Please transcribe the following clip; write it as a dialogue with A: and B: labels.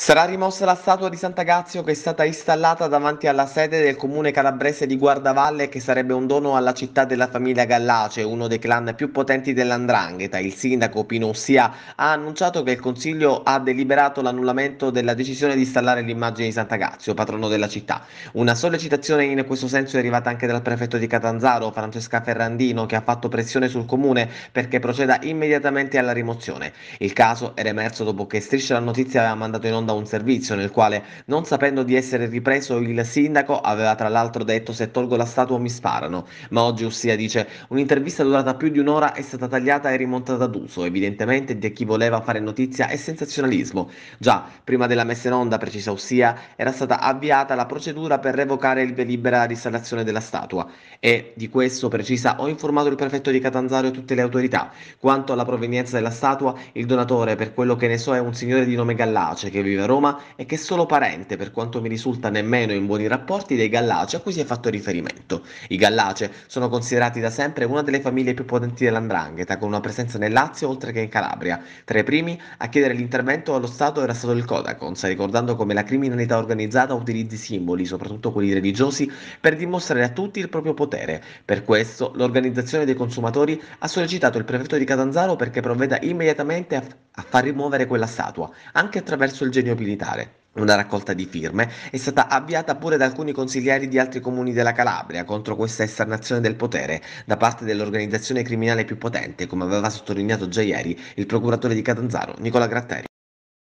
A: Sarà rimossa la statua di Sant'Agazio che è stata installata davanti alla sede del comune calabrese di Guardavalle che sarebbe un dono alla città della famiglia Gallace, uno dei clan più potenti dell'Andrangheta. Il sindaco Pino Ossia ha annunciato che il consiglio ha deliberato l'annullamento della decisione di installare l'immagine di Sant'Agazio, patrono della città. Una sollecitazione in questo senso è arrivata anche dal prefetto di Catanzaro, Francesca Ferrandino, che ha fatto pressione sul comune perché proceda immediatamente alla rimozione. Il caso era emerso dopo che Striscia la Notizia aveva mandato in onda onda un servizio nel quale, non sapendo di essere ripreso, il sindaco aveva tra l'altro detto se tolgo la statua mi sparano, ma oggi Ussia dice un'intervista durata più di un'ora è stata tagliata e rimontata d'uso, evidentemente di chi voleva fare notizia e sensazionalismo. Già, prima della messa in onda, precisa Ussia, era stata avviata la procedura per revocare il delibera di installazione della statua e di questo, precisa, ho informato il prefetto di Catanzaro e tutte le autorità. Quanto alla provenienza della statua, il donatore, per quello che ne so, è un signore di nome Gallace che vive vive a Roma e che è solo parente, per quanto mi risulta nemmeno in buoni rapporti, dei Gallace a cui si è fatto riferimento. I Gallace sono considerati da sempre una delle famiglie più potenti dell'Andrangheta, con una presenza nel Lazio oltre che in Calabria. Tra i primi a chiedere l'intervento allo Stato era stato il Codacons, ricordando come la criminalità organizzata utilizzi simboli, soprattutto quelli religiosi, per dimostrare a tutti il proprio potere. Per questo l'organizzazione dei consumatori ha sollecitato il prefetto di Catanzaro perché provveda immediatamente a, f- a far rimuovere quella statua, anche attraverso il genio impegno militare. Una raccolta di firme è stata avviata pure da alcuni consiglieri di altri comuni della Calabria contro questa esternazione del potere da parte dell'organizzazione criminale più potente, come aveva sottolineato già ieri il procuratore di Catanzaro, Nicola Gratteri.